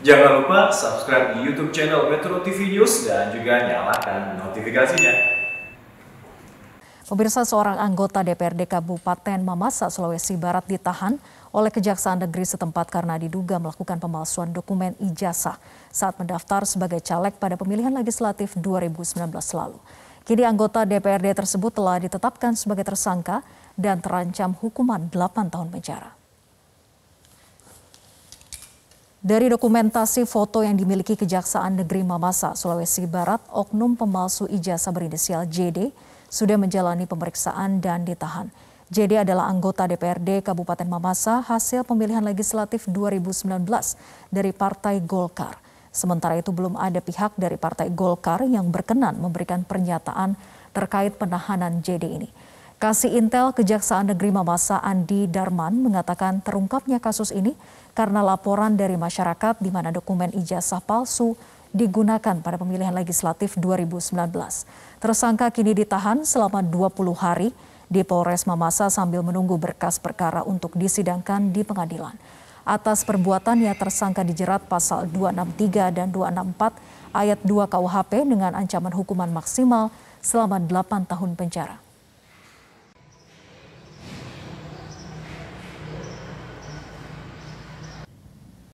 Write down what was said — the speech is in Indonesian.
Jangan lupa subscribe di YouTube channel Metro TV News dan juga nyalakan notifikasinya. Pemirsa seorang anggota DPRD Kabupaten Mamasa, Sulawesi Barat ditahan oleh Kejaksaan Negeri setempat karena diduga melakukan pemalsuan dokumen ijazah saat mendaftar sebagai caleg pada pemilihan legislatif 2019 lalu. Kini anggota DPRD tersebut telah ditetapkan sebagai tersangka dan terancam hukuman 8 tahun penjara. Dari dokumentasi foto yang dimiliki Kejaksaan Negeri Mamasa, Sulawesi Barat, oknum pemalsu ijazah berinisial JD sudah menjalani pemeriksaan dan ditahan. JD adalah anggota DPRD Kabupaten Mamasa hasil pemilihan legislatif 2019 dari Partai Golkar. Sementara itu belum ada pihak dari Partai Golkar yang berkenan memberikan pernyataan terkait penahanan JD ini. Kasih Intel Kejaksaan Negeri Mamasa Andi Darman mengatakan terungkapnya kasus ini karena laporan dari masyarakat di mana dokumen ijazah palsu digunakan pada pemilihan legislatif 2019. Tersangka kini ditahan selama 20 hari di Polres Mamasa sambil menunggu berkas perkara untuk disidangkan di pengadilan. Atas perbuatannya tersangka dijerat pasal 263 dan 264 ayat 2 KUHP dengan ancaman hukuman maksimal selama 8 tahun penjara.